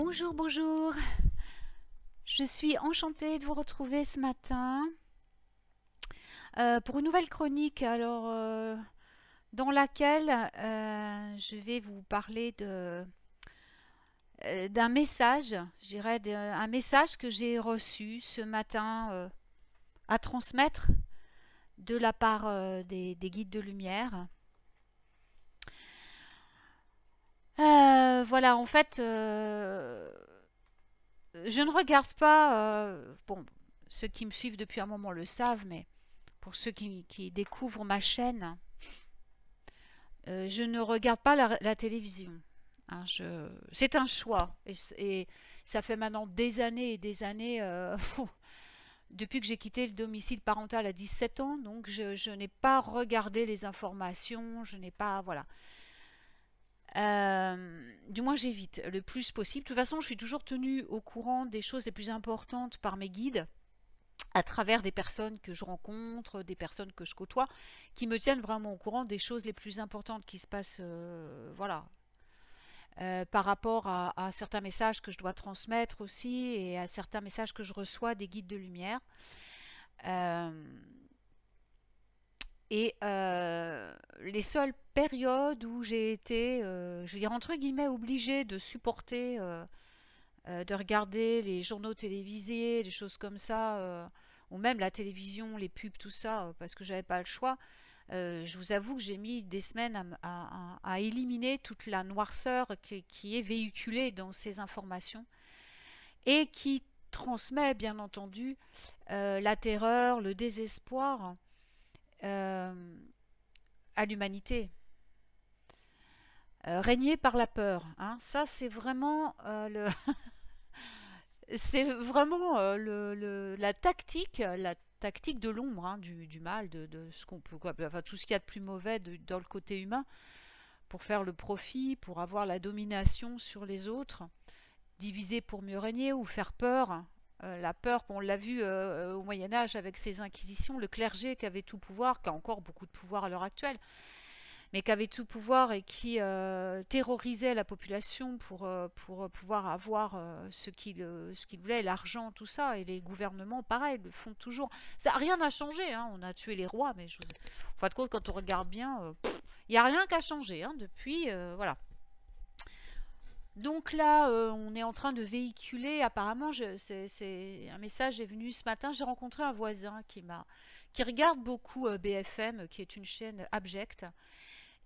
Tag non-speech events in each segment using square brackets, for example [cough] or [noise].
Bonjour, bonjour. Je suis enchantée de vous retrouver ce matin euh, pour une nouvelle chronique. Alors, euh, dans laquelle euh, je vais vous parler de d'un message, j'irais un message que j'ai reçu ce matin à transmettre de la part des guides de lumière Euh, voilà, en fait, euh, je ne regarde pas. Euh, bon, ceux qui me suivent depuis un moment le savent, mais pour ceux qui, découvrent ma chaîne, je ne regarde pas la, télévision. Hein, c'est un choix. Et, ça fait maintenant des années et des années. [laughs] depuis que j'ai quitté le domicile parental à 17 ans, donc je, je n'ai pas regardé les informations, je n'ai pas. Voilà. Euh, du moins, j'évite le plus possible. De toute façon, je suis toujours tenue au courant des choses les plus importantes par mes guides à travers des personnes que je rencontre, des personnes que je côtoie, qui me tiennent vraiment au courant des choses les plus importantes qui se passent, euh, voilà, euh, par rapport à, certains messages que je dois transmettre aussi et à certains messages que je reçois des guides de lumière. et les seuls période où j'ai été, euh, je veux dire, entre guillemets, obligée de supporter, euh, euh, de regarder les journaux télévisés, des choses comme ça, ou même la télévision, les pubs, tout ça, parce que j'avais pas le choix, je vous avoue que j'ai mis des semaines à, éliminer toute la noirceur qui est véhiculée dans ces informations et qui transmet, bien entendu, la terreur, le désespoir à l'humanité. Euh, régner par la peur. Hein. Ça, c'est vraiment euh, le... [laughs] c'est vraiment euh, la tactique, la tactique de l'ombre, hein, du, mal, de, ce qu'on peut, enfin, tout ce qu'il y a de plus mauvais dans le côté humain, pour faire le profit, pour avoir la domination sur les autres, diviser pour mieux régner ou faire peur. Hein. la peur, on l'a vu au Moyen Âge avec ces inquisitions, le clergé qui avait tout pouvoir, qui a encore beaucoup de pouvoir à l'heure actuelle, mais qui avait tout pouvoir et qui euh, terrorisait la population pour, euh, pour euh, pouvoir avoir ce qu'il voulait, l'argent, tout ça. Et les gouvernements, pareil, le font toujours. rien n'a changé, hein. on a tué les rois, mais je vous... en de compte, quand on regarde bien, il n'y a rien qu'à changer hein, depuis. voilà. Donc là, on est en train de véhiculer. Apparemment, c'est un message est venu ce matin. J'ai rencontré un voisin qui m'a, qui regarde beaucoup BFM, qui est une chaîne abjecte,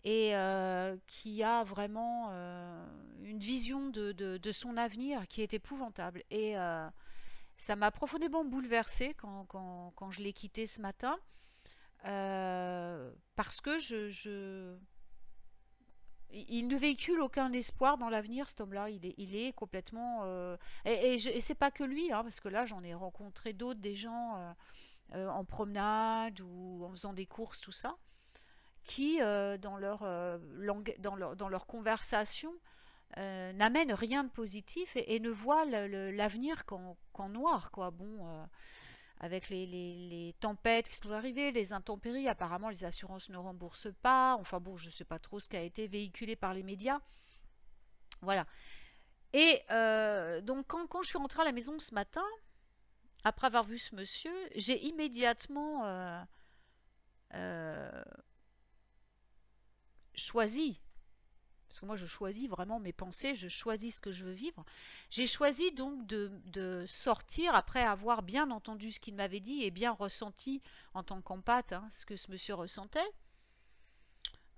et euh, qui a vraiment euh, une vision de, son avenir qui est épouvantable. Et euh, ça m'a profondément bouleversée quand, je l'ai quitté ce matin, parce que je, Il ne véhicule aucun espoir dans l'avenir, cet homme-là. Il est, complètement... et, et, n'est c'est pas que lui, hein, parce que là, j'en ai rencontré d'autres, des gens en promenade ou en faisant des courses, tout ça qui, euh, dans, leur, euh, langue, dans, leur, dans, conversation, euh, n'amènent rien de positif et, ne voient l'avenir qu'en noir. Quoi. Bon, avec les, les, tempêtes qui sont arrivées, les intempéries, apparemment les assurances ne remboursent pas. Enfin bon, je ne sais pas trop ce qui a été véhiculé par les médias. Voilà. Et donc quand, quand, je suis rentrée à la maison ce matin, après avoir vu ce monsieur, j'ai immédiatement... Euh, choisi, parce que moi je choisis vraiment mes pensées, je choisis ce que je veux vivre, j'ai choisi donc de, sortir après avoir bien entendu ce qu'il m'avait dit et bien ressenti en tant qu'empathe hein, ce que ce monsieur ressentait.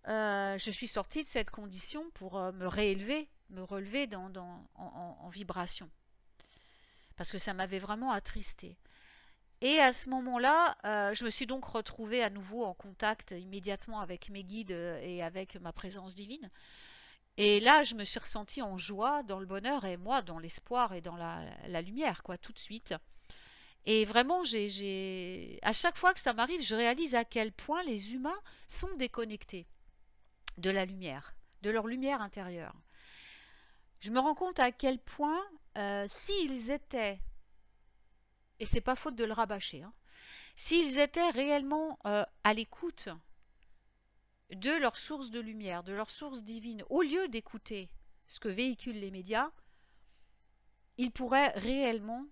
Euh, je suis sortie de cette condition pour euh, me réélever, me relever dans, en vibration. Parce que ça m'avait vraiment attristée. Et à ce moment-là, euh, je me suis donc retrouvée à nouveau en contact immédiatement avec mes guides euh, et avec ma présence divine. Et là, je me suis ressentie en joie, dans le bonheur, et moi, dans l'espoir et dans la, lumière, quoi, tout de suite. Et vraiment, j'ai, à chaque fois que ça m'arrive, je réalise à quel point les humains sont déconnectés de la lumière, de leur lumière intérieure. Je me rends compte à quel point, euh, s'ils étaient et c'est pas faute de le rabâcher, hein. s'ils étaient réellement euh, à l'écoute de leur source de lumière, de leur source divine, au lieu d'écouter ce que véhiculent les médias, ils pourraient réellement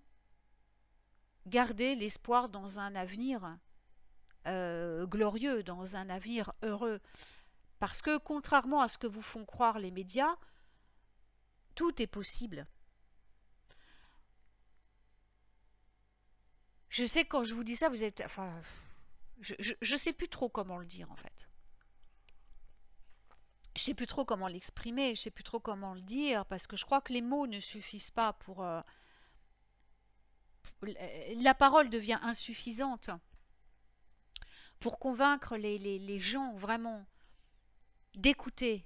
garder l'espoir dans un avenir euh, glorieux, dans un avenir heureux. Parce que contrairement à ce que vous font croire les médias, tout est possible. Je sais que quand je vous dis ça, vous êtes... Enfin, je ne sais plus trop comment le dire en fait. Je sais plus trop comment l'exprimer, je sais plus trop comment le dire, parce que je crois que les mots ne suffisent pas pour... Euh, la parole devient insuffisante pour convaincre les, les gens vraiment d'écouter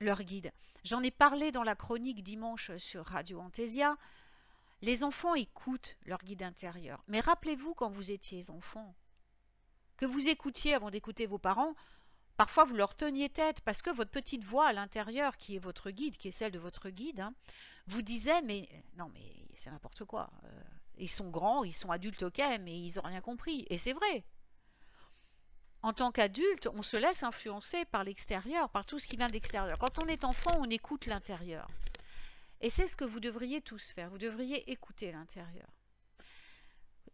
leur guide. J'en ai parlé dans la chronique dimanche sur Radio Antesia. Les enfants écoutent leur guide intérieur. Mais rappelez-vous quand vous étiez enfant, que vous écoutiez avant d'écouter vos parents, parfois vous leur teniez tête parce que votre petite voix à l'intérieur, qui est votre guide, qui est celle de votre guide, hein, vous disait mais non mais c'est n'importe quoi. Euh, ils sont grands, ils sont adultes, ok, mais ils n'ont rien compris. Et c'est vrai. En tant qu'adulte, on se laisse influencer par l'extérieur, par tout ce qui vient de l'extérieur. Quand on est enfant, on écoute l'intérieur. Et c'est ce que vous devriez tous faire. Vous devriez écouter l'intérieur.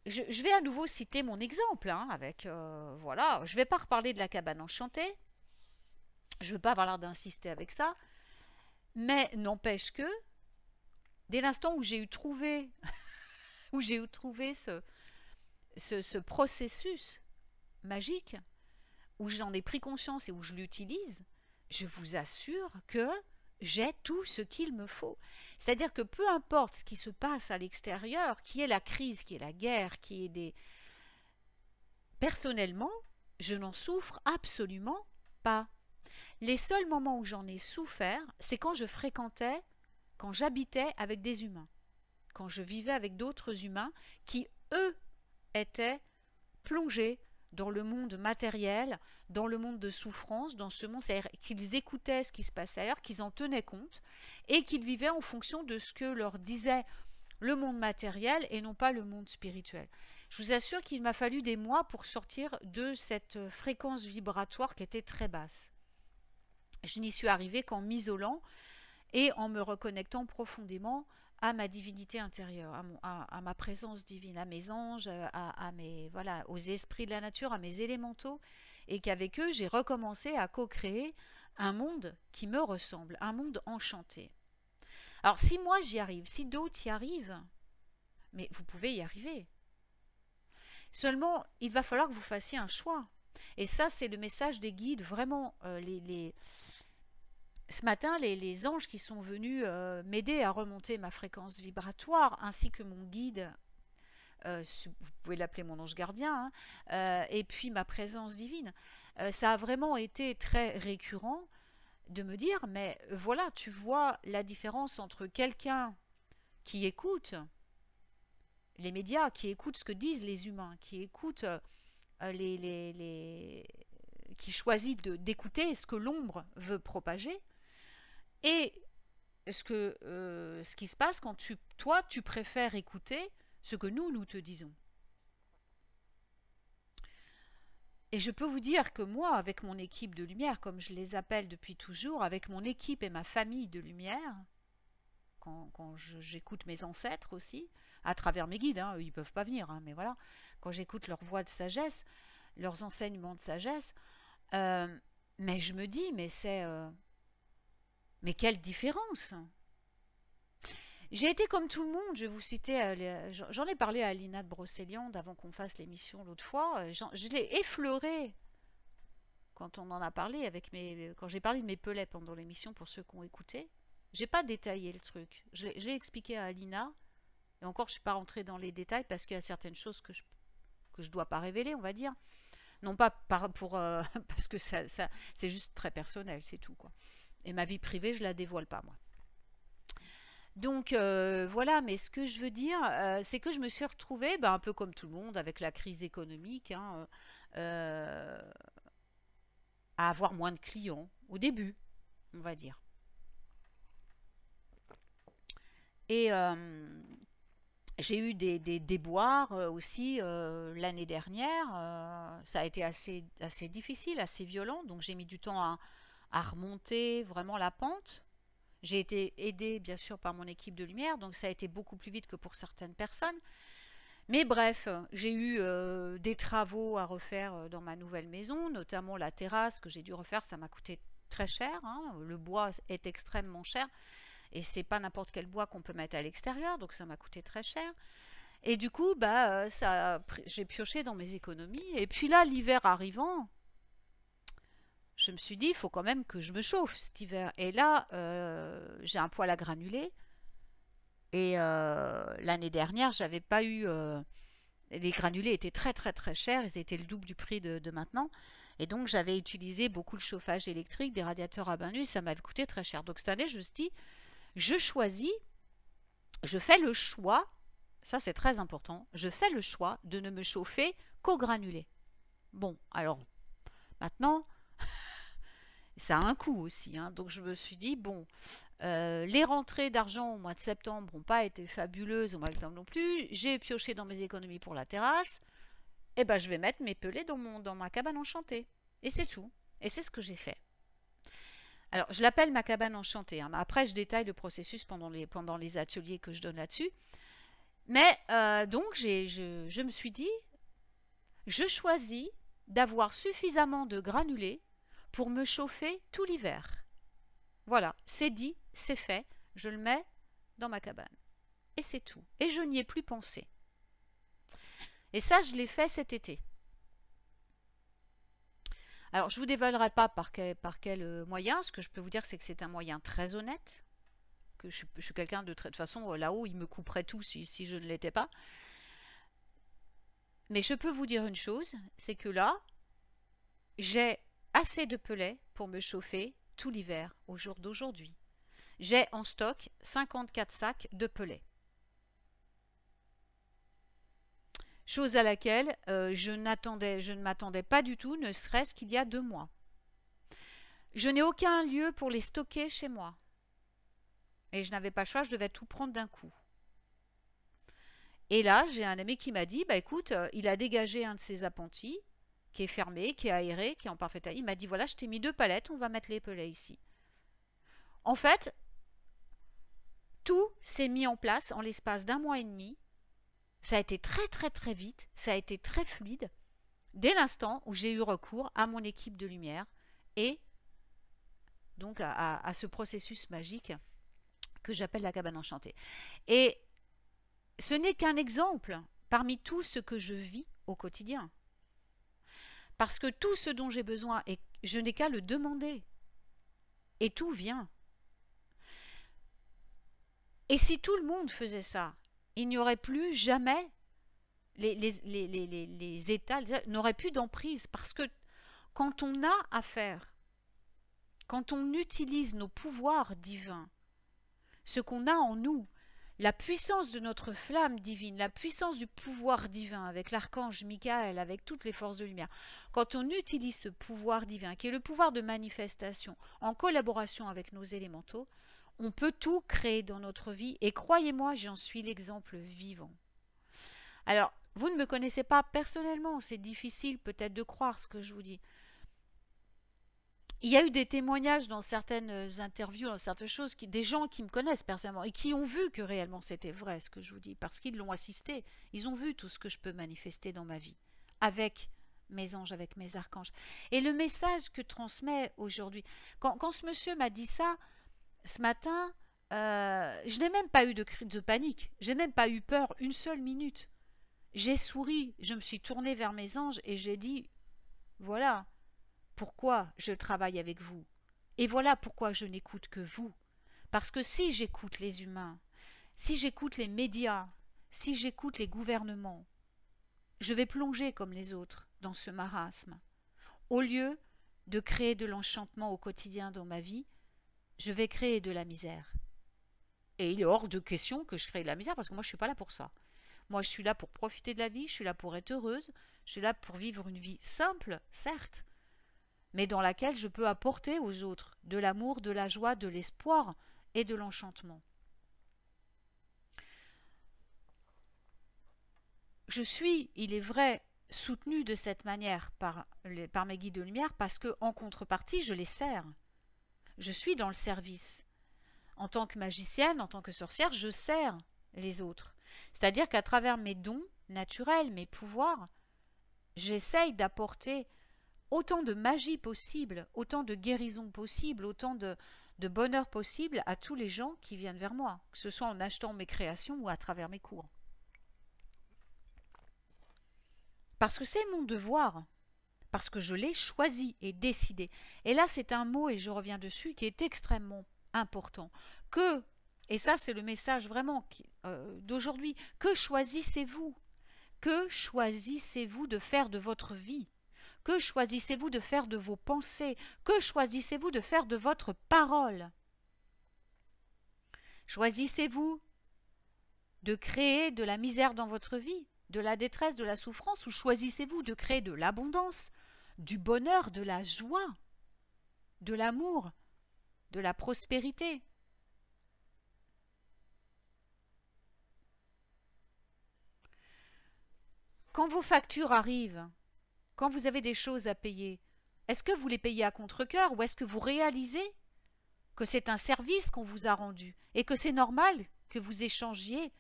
Je, vais à nouveau citer mon exemple hein, avec euh, voilà. Je ne vais pas reparler de la cabane enchantée. Je ne veux pas avoir l'air d'insister avec ça. Mais n'empêche que, dès l'instant où j'ai eu trouvé, [laughs] où j'ai trouvé ce processus magique, où j'en ai pris conscience et où je l'utilise, je vous assure que j'ai tout ce qu'il me faut. C'est-à-dire que peu importe ce qui se passe à l'extérieur, qui est la crise, qui est la guerre, qui est des... Personnellement, je n'en souffre absolument pas. Les seuls moments où j'en ai souffert, c'est quand je fréquentais, quand j'habitais avec des humains, quand je vivais avec d'autres humains qui, eux, étaient plongés dans le monde matériel, dans le monde de souffrance, dans ce monde, c'est-à-dire qu'ils écoutaient ce qui se passait ailleurs, qu'ils en tenaient compte, et qu'ils vivaient en fonction de ce que leur disait le monde matériel et non pas le monde spirituel. Je vous assure qu'il m'a fallu des mois pour sortir de cette fréquence vibratoire qui était très basse. Je n'y suis arrivée qu'en m'isolant et en me reconnectant profondément à ma divinité intérieure, à, ma présence divine, à mes anges, euh, à, mes voilà, aux esprits de la nature, à mes élémentaux, et qu'avec eux j'ai recommencé à co-créer un monde qui me ressemble, un monde enchanté. Alors si moi j'y arrive, si d'autres y arrivent, mais vous pouvez y arriver. Seulement, il va falloir que vous fassiez un choix. Et ça, c'est le message des guides, vraiment euh, les, ce matin, les, anges qui sont venus euh, m'aider à remonter ma fréquence vibratoire, ainsi que mon guide, euh, vous pouvez l'appeler mon ange gardien, hein, euh, et puis ma présence divine, ça a vraiment été très récurrent de me dire, mais voilà, tu vois la différence entre quelqu'un qui écoute les médias, qui écoute ce que disent les humains, qui écoute les qui choisit d'écouter ce que l'ombre veut propager, et ce, que, euh, ce qui se passe quand tu, toi, tu préfères écouter ce que nous, nous te disons. Et je peux vous dire que moi, avec mon équipe de lumière, comme je les appelle depuis toujours, avec mon équipe et ma famille de lumière, quand, j'écoute mes ancêtres aussi, à travers mes guides, hein, ils ne peuvent pas venir, hein, mais voilà, quand j'écoute leur voix de sagesse, leurs enseignements de sagesse, euh, mais je me dis, mais c'est... Euh, mais quelle différence j'ai été comme tout le monde, je vais vous citer, euh, euh, j'en ai parlé à Alina de Brocéliande avant qu'on fasse l'émission l'autre fois, euh, je l'ai effleuré quand on en a parlé avec mes, quand j'ai parlé de mes pelets pendant l'émission pour ceux qui ont écouté. J'ai pas détaillé le truc, je l'ai expliqué à Alina, et encore je suis pas rentrée dans les détails parce qu'il y a certaines choses que je, que je dois pas révéler, on va dire. Non pas par, pour, [laughs] parce que ça, ça c'est juste très personnel, c'est tout quoi. Et ma vie privée, je ne la dévoile pas, moi. Donc euh, voilà, mais ce que je veux dire, euh, c'est que je me suis retrouvée, bah, un peu comme tout le monde, avec la crise économique, hein, euh, à avoir moins de clients, au début, on va dire. Et j'ai eu des, déboires aussi l'année dernière. ça a été assez difficile, assez violent, donc j'ai mis du temps à, à remonter vraiment la pente. J'ai été aidée bien sûr par mon équipe de lumière, donc ça a été beaucoup plus vite que pour certaines personnes. Mais bref, j'ai eu euh, des travaux à refaire euh, dans ma nouvelle maison, notamment la terrasse que j'ai dû refaire, ça m'a coûté très cher. Hein. Le bois est extrêmement cher et c'est pas n'importe quel bois qu'on peut mettre à l'extérieur, donc ça m'a coûté très cher. Et du coup, bah, euh, ça, j'ai pioché dans mes économies. Et puis là, l'hiver arrivant, je me suis dit, il faut quand même que je me chauffe cet hiver. Et là, euh, j'ai un poil à granuler. Et euh, l'année dernière, j'avais pas eu. Euh, les granulés étaient très très très chers, ils étaient le double du prix de, maintenant. Et donc j'avais utilisé beaucoup le chauffage électrique, des radiateurs à bain nu, ça m'avait coûté très cher. Donc cette année, je me suis dit, je choisis, je fais le choix, ça c'est très important, je fais le choix de ne me chauffer qu'au granulé. Bon, alors maintenant, ça a un coût aussi. Hein. Donc je me suis dit, bon, euh, les rentrées d'argent au mois de septembre n'ont pas été fabuleuses au mois de non plus. J'ai pioché dans mes économies pour la terrasse. Et eh ben je vais mettre mes pelés dans, ma cabane enchantée. Et c'est tout. Et c'est ce que j'ai fait. Alors, je l'appelle ma cabane enchantée. Hein. Après, je détaille le processus pendant les, ateliers que je donne là-dessus. Mais euh, donc, je me suis dit, je choisis d'avoir suffisamment de granulés pour me chauffer tout l'hiver. Voilà, c'est dit, c'est fait, je le mets dans ma cabane. Et c'est tout. Et je n'y ai plus pensé. Et ça, je l'ai fait cet été. Alors, je ne vous dévalerai pas par quel, euh, moyen. Ce que je peux vous dire, c'est que c'est un moyen très honnête. Que je, suis quelqu'un de De toute façon, euh, là-haut, il me couperait tout si je ne l'étais pas. Mais je peux vous dire une chose c'est que là, j'ai assez de pelets pour me chauffer tout l'hiver au jour d'aujourd'hui. J'ai en stock 54 sacs de pelets. Chose à laquelle euh, je, je ne m'attendais pas du tout, ne serait-ce qu'il y a deux mois. Je n'ai aucun lieu pour les stocker chez moi. Et je n'avais pas le choix, je devais tout prendre d'un coup. Et là, j'ai un ami qui m'a dit, bah écoute, euh, il a dégagé un de ses appentis qui est fermé, qui est aéré, qui est en parfait taille. Il m'a dit voilà, je t'ai mis deux palettes, on va mettre les pelets ici. En fait, tout s'est mis en place en l'espace d'un mois et demi. Ça a été très très très vite, ça a été très fluide dès l'instant où j'ai eu recours à mon équipe de lumière et donc à ce processus magique que j'appelle la cabane enchantée. Et ce n'est qu'un exemple parmi tout ce que je vis au quotidien. Parce que tout ce dont j'ai besoin, et je n'ai qu'à le demander. Et tout vient. Et si tout le monde faisait ça, il n'y aurait plus jamais les, les États n'auraient plus d'emprise parce que quand on a affaire, quand on utilise nos pouvoirs divins, ce qu'on a en nous, la puissance de notre flamme divine, la puissance du pouvoir divin avec l'archange Michael, avec toutes les forces de lumière, quand on utilise ce pouvoir divin, qui est le pouvoir de manifestation, en collaboration avec nos élémentaux, on peut tout créer dans notre vie et croyez-moi, j'en suis l'exemple vivant. Alors, vous ne me connaissez pas personnellement, c'est difficile peut-être de croire ce que je vous dis il y a eu des témoignages dans certaines euh, interviews, dans certaines choses, des gens qui me connaissent personnellement et qui ont vu que réellement c'était vrai ce que je vous dis, parce qu'ils l'ont assisté. Ils ont vu tout ce que je peux manifester dans ma vie, avec mes anges, avec mes archanges. Et le message que transmet aujourd'hui, quand, ce monsieur m'a dit ça ce matin, euh, je n'ai même pas eu de cri de panique, j'ai même pas eu peur une seule minute. J'ai souri, je me suis tournée vers mes anges et j'ai dit, voilà, pourquoi je travaille avec vous. Et voilà pourquoi je n'écoute que vous. Parce que si j'écoute les humains, si j'écoute les médias, si j'écoute les gouvernements, je vais plonger comme les autres dans ce marasme. Au lieu de créer de l'enchantement au quotidien dans ma vie, je vais créer de la misère. Et il est hors de question que je crée de la misère parce que moi je ne suis pas là pour ça. Moi je suis là pour profiter de la vie, je suis là pour être heureuse, je suis là pour vivre une vie simple, certes, mais dans laquelle je peux apporter aux autres de l'amour, de la joie, de l'espoir et de l'enchantement. Je suis, il est vrai, soutenu de cette manière par, par mes guides de lumière parce que, en contrepartie, je les sers. Je suis dans le service. En tant que magicienne, en tant que sorcière, je sers les autres. C'est-à-dire qu'à travers mes dons naturels, mes pouvoirs, j'essaye d'apporter autant de magie possible, autant de guérison possible, autant de, bonheur possible à tous les gens qui viennent vers moi, que ce soit en achetant mes créations ou à travers mes cours. Parce que c'est mon devoir, parce que je l'ai choisi et décidé. Et là, c'est un mot, et je reviens dessus, qui est extrêmement important. Que, et ça c'est le message vraiment euh, d'aujourd'hui, que choisissez-vous Que choisissez-vous de faire de votre vie que choisissez-vous de faire de vos pensées Que choisissez-vous de faire de votre parole Choisissez-vous de créer de la misère dans votre vie, de la détresse, de la souffrance, ou choisissez-vous de créer de l'abondance, du bonheur, de la joie, de l'amour, de la prospérité Quand vos factures arrivent, quand vous avez des choses à payer, est-ce que vous les payez à contre-cœur ou est-ce que vous réalisez que c'est un service qu'on vous a rendu et que c'est normal que vous échangiez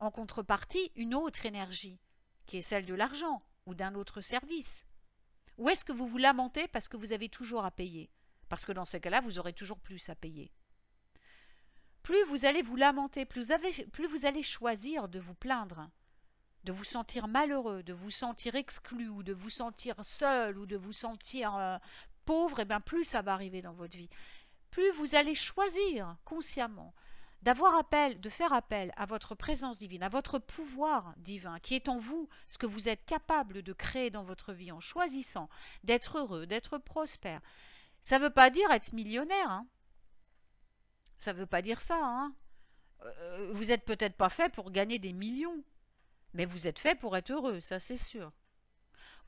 en contrepartie une autre énergie, qui est celle de l'argent ou d'un autre service Ou est-ce que vous vous lamentez parce que vous avez toujours à payer Parce que dans ce cas-là, vous aurez toujours plus à payer. Plus vous allez vous lamenter, plus vous, plus vous allez choisir de vous plaindre, de vous sentir malheureux, de vous sentir exclu ou de vous sentir seul ou de vous sentir euh, pauvre, et eh bien plus ça va arriver dans votre vie. Plus vous allez choisir consciemment d'avoir appel, de faire appel à votre présence divine, à votre pouvoir divin qui est en vous, ce que vous êtes capable de créer dans votre vie en choisissant d'être heureux, d'être prospère. Ça ne veut pas dire être millionnaire. Hein. Ça ne veut pas dire ça. Hein. Euh, vous n'êtes peut-être pas fait pour gagner des millions. Mais vous êtes fait pour être heureux, ça c'est sûr.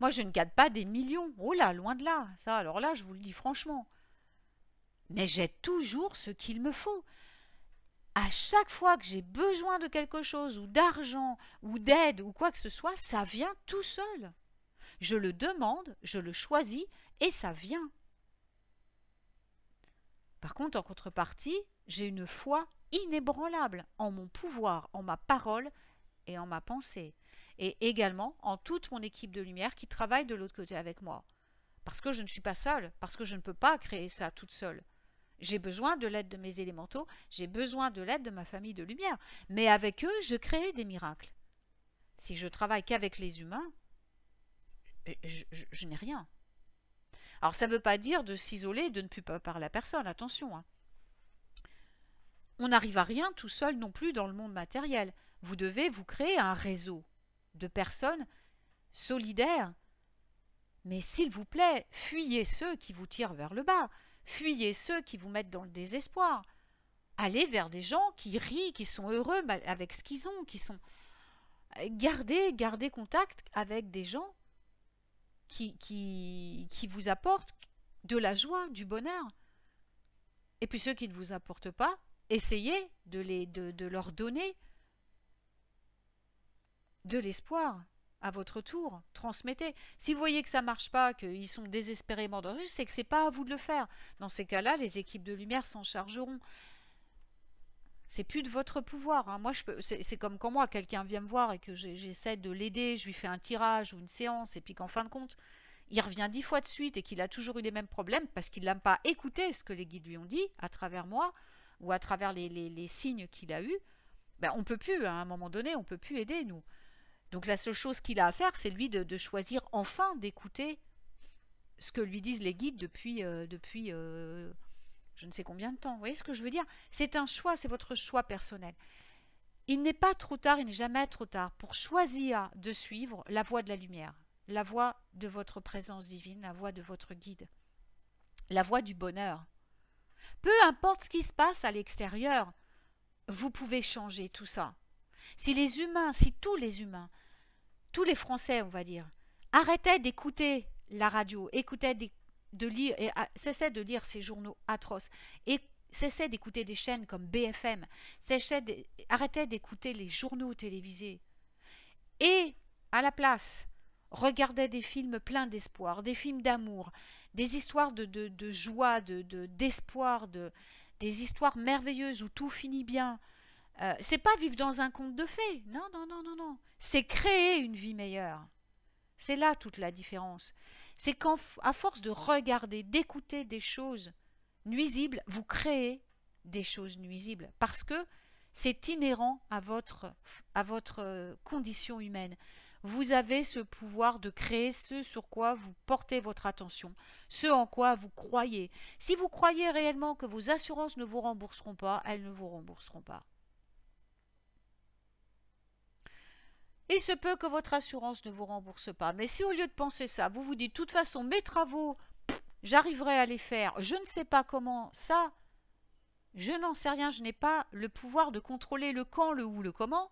Moi, je ne gâte pas des millions. Oh là, loin de là. Ça, alors là, je vous le dis franchement. Mais j'ai toujours ce qu'il me faut. À chaque fois que j'ai besoin de quelque chose, ou d'argent, ou d'aide, ou quoi que ce soit, ça vient tout seul. Je le demande, je le choisis, et ça vient. Par contre, en contrepartie, j'ai une foi inébranlable en mon pouvoir, en ma parole et en ma pensée, et également en toute mon équipe de lumière qui travaille de l'autre côté avec moi. Parce que je ne suis pas seule, parce que je ne peux pas créer ça toute seule. J'ai besoin de l'aide de mes élémentaux, j'ai besoin de l'aide de ma famille de lumière, mais avec eux, je crée des miracles. Si je travaille qu'avec les humains, eh, je, n'ai rien. Alors ça ne veut pas dire de s'isoler, de ne plus pas parler à personne, attention. Hein. On n'arrive à rien tout seul non plus dans le monde matériel vous devez vous créer un réseau de personnes solidaires. Mais s'il vous plaît, fuyez ceux qui vous tirent vers le bas, fuyez ceux qui vous mettent dans le désespoir. Allez vers des gens qui rient, qui sont heureux avec ce qu'ils ont, qui sont... Gardez, gardez contact avec des gens qui, vous apportent de la joie, du bonheur. Et puis ceux qui ne vous apportent pas, essayez de, les, de leur donner de l'espoir à votre tour, transmettez. Si vous voyez que ça marche pas, qu'ils sont désespérément dans rouge, c'est que c'est pas à vous de le faire. Dans ces cas-là, les équipes de lumière s'en chargeront. C'est plus de votre pouvoir. Hein. Moi, c'est comme quand moi, quelqu'un vient me voir et que j'essaie de l'aider, je lui fais un tirage ou une séance, et puis qu'en fin de compte, il revient dix fois de suite et qu'il a toujours eu les mêmes problèmes parce qu'il n'a pas écouté ce que les guides lui ont dit à travers moi ou à travers les, signes qu'il a eus. Ben, on peut plus, hein, à un moment donné, on peut plus aider, nous. Donc la seule chose qu'il a à faire, c'est lui de, choisir enfin d'écouter ce que lui disent les guides depuis, euh, depuis euh, je ne sais combien de temps. Vous voyez ce que je veux dire C'est un choix, c'est votre choix personnel. Il n'est pas trop tard, il n'est jamais trop tard pour choisir de suivre la voie de la lumière, la voie de votre présence divine, la voie de votre guide, la voie du bonheur. Peu importe ce qui se passe à l'extérieur, vous pouvez changer tout ça. Si les humains, si tous les humains tous les Français, on va dire, arrêtaient d'écouter la radio, écoutaient de lire et ah, cessaient de lire ces journaux atroces et cessaient d'écouter des chaînes comme BFM, de, arrêtaient d'écouter les journaux télévisés et à la place regardaient des films pleins d'espoir, des films d'amour, des histoires de, joie, d'espoir, de, d'espoir, de, des histoires merveilleuses où tout finit bien, euh, c'est pas vivre dans un conte de fées. Non, non, non, non, non. C'est créer une vie meilleure. C'est là toute la différence. C'est qu'à force de regarder, d'écouter des choses nuisibles, vous créez des choses nuisibles parce que c'est inhérent à votre, à votre euh, condition humaine. Vous avez ce pouvoir de créer ce sur quoi vous portez votre attention, ce en quoi vous croyez. Si vous croyez réellement que vos assurances ne vous rembourseront pas, elles ne vous rembourseront pas. il se peut que votre assurance ne vous rembourse pas. Mais si au lieu de penser ça, vous vous dites, de toute façon, mes travaux, j'arriverai à les faire, je ne sais pas comment, ça, je n'en sais rien, je n'ai pas le pouvoir de contrôler le quand, le où, le comment,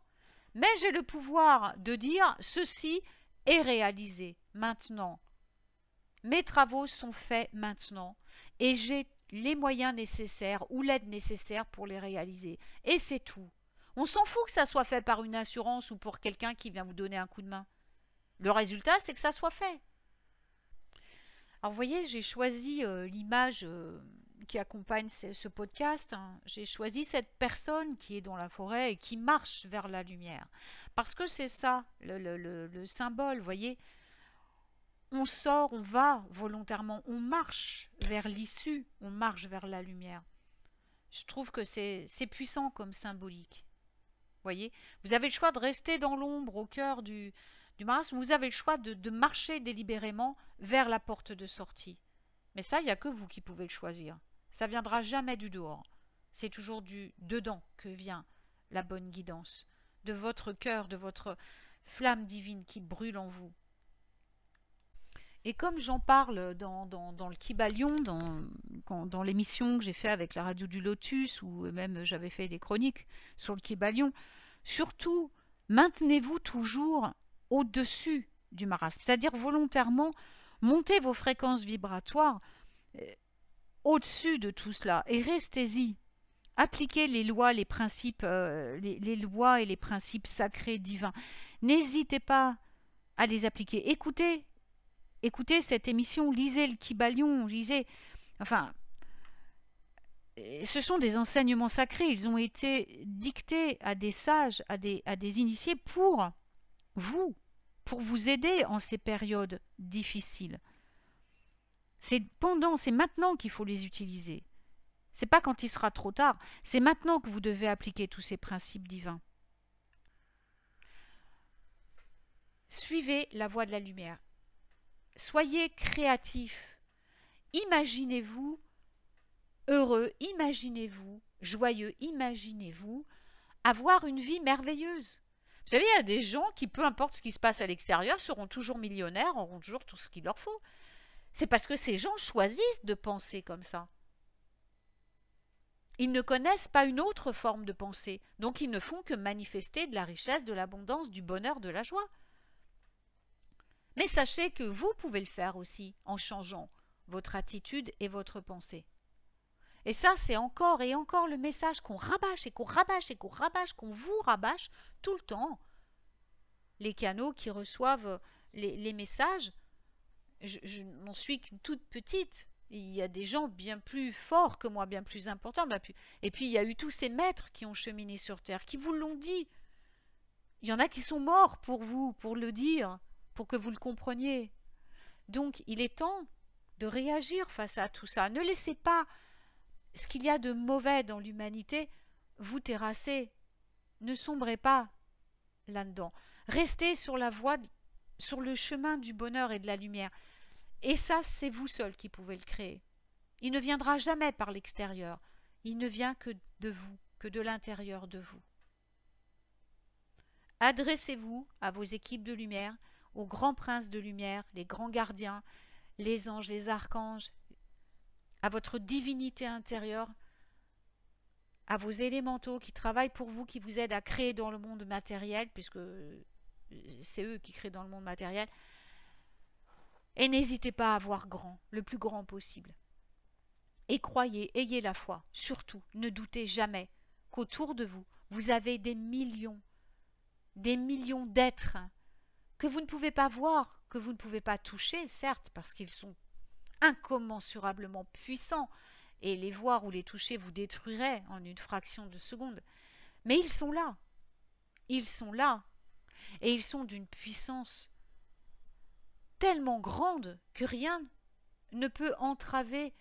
mais j'ai le pouvoir de dire, ceci est réalisé maintenant. Mes travaux sont faits maintenant et j'ai les moyens nécessaires ou l'aide nécessaire pour les réaliser. Et c'est tout. On s'en fout que ça soit fait par une assurance ou pour quelqu'un qui vient vous donner un coup de main. Le résultat, c'est que ça soit fait. Alors vous voyez, j'ai choisi euh, l'image euh, qui accompagne ce, podcast. Hein. J'ai choisi cette personne qui est dans la forêt et qui marche vers la lumière. Parce que c'est ça, le, le symbole, vous voyez. On sort, on va volontairement, on marche vers l'issue, on marche vers la lumière. Je trouve que c'est puissant comme symbolique. Vous avez le choix de rester dans l'ombre, au cœur du, du marasme. Vous avez le choix de, de marcher délibérément vers la porte de sortie. Mais ça, il n'y a que vous qui pouvez le choisir. Ça viendra jamais du dehors. C'est toujours du dedans que vient la bonne guidance, de votre cœur, de votre flamme divine qui brûle en vous. Et comme j'en parle dans, le Kibalion, dans, dans l'émission que j'ai fait avec la radio du Lotus, ou même j'avais fait des chroniques sur le Kibalion, surtout maintenez-vous toujours au-dessus du marasme, c'est-à-dire volontairement montez vos fréquences vibratoires euh, au-dessus de tout cela et restez-y. Appliquez les lois, les principes, euh, les, les lois et les principes sacrés divins. N'hésitez pas à les appliquer. Écoutez écoutez cette émission, lisez le Kibalion, lisez. Enfin, ce sont des enseignements sacrés. Ils ont été dictés à des sages, à des, initiés pour vous, pour vous aider en ces périodes difficiles. C'est pendant, c'est maintenant qu'il faut les utiliser. C'est pas quand il sera trop tard, c'est maintenant que vous devez appliquer tous ces principes divins. Suivez la voie de la lumière soyez créatifs. Imaginez-vous heureux, imaginez-vous joyeux, imaginez-vous avoir une vie merveilleuse. Vous savez, il y a des gens qui, peu importe ce qui se passe à l'extérieur, seront toujours millionnaires, auront toujours tout ce qu'il leur faut. C'est parce que ces gens choisissent de penser comme ça. Ils ne connaissent pas une autre forme de pensée, donc ils ne font que manifester de la richesse, de l'abondance, du bonheur, de la joie. Mais sachez que vous pouvez le faire aussi en changeant votre attitude et votre pensée. Et ça, c'est encore et encore le message qu'on rabâche et qu'on rabâche et qu'on rabâche, qu'on vous rabâche tout le temps. Les canaux qui reçoivent euh, les, messages, je, n'en suis qu'une toute petite. Il y a des gens bien plus forts que moi, bien plus importants. Bah, et puis, il y a eu tous ces maîtres qui ont cheminé sur Terre, qui vous l'ont dit. Il y en a qui sont morts pour vous, pour le dire pour que vous le compreniez. Donc, il est temps de réagir face à tout ça. Ne laissez pas ce qu'il y a de mauvais dans l'humanité vous terrasser. Ne sombrez pas là-dedans. Restez sur la voie, sur le chemin du bonheur et de la lumière. Et ça, c'est vous seul qui pouvez le créer. Il ne viendra jamais par l'extérieur. Il ne vient que de vous, que de l'intérieur de vous. Adressez-vous à vos équipes de lumière aux grands princes de lumière, les grands gardiens, les anges, les archanges, à votre divinité intérieure, à vos élémentaux qui travaillent pour vous, qui vous aident à créer dans le monde matériel, puisque euh, c'est eux qui créent dans le monde matériel. Et n'hésitez pas à voir grand, le plus grand possible. Et croyez, ayez la foi, surtout, ne doutez jamais qu'autour de vous, vous avez des millions, des millions d'êtres que vous ne pouvez pas voir, que vous ne pouvez pas toucher, certes, parce qu'ils sont incommensurablement puissants, et les voir ou les toucher vous détruirait en une fraction de seconde. Mais ils sont là. Ils sont là. Et ils sont d'une puissance tellement grande que rien ne peut entraver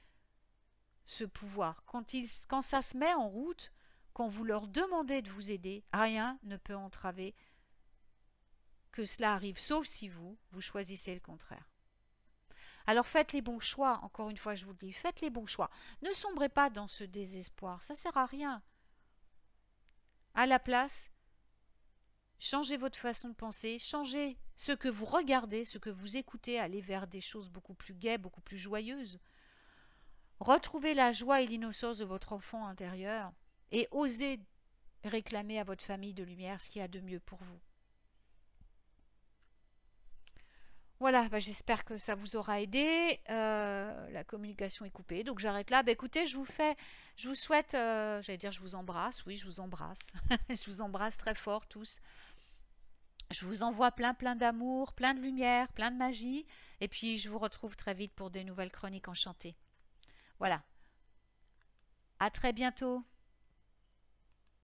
ce pouvoir. Quand, quand ça se met en route, quand vous leur demandez de vous aider, rien ne peut entraver que cela arrive, sauf si vous, vous choisissez le contraire. Alors faites les bons choix, encore une fois je vous le dis, faites les bons choix. Ne sombrez pas dans ce désespoir, ça ne sert à rien. À la place, changez votre façon de penser, changez ce que vous regardez, ce que vous écoutez, allez vers des choses beaucoup plus gaies, beaucoup plus joyeuses. Retrouvez la joie et l'innocence de votre enfant intérieur et osez réclamer à votre famille de lumière ce qu'il y a de mieux pour vous. Voilà, bah, j'espère que ça vous aura aidé. Euh, la communication est coupée, donc j'arrête là. Bah, écoutez, je vous fais, je vous souhaite, euh, j'allais dire, je vous embrasse. Oui, je vous embrasse. [laughs] je vous embrasse très fort tous. Je vous envoie plein, plein d'amour, plein de lumière, plein de magie. Et puis, je vous retrouve très vite pour des nouvelles chroniques enchantées. Voilà. À très bientôt.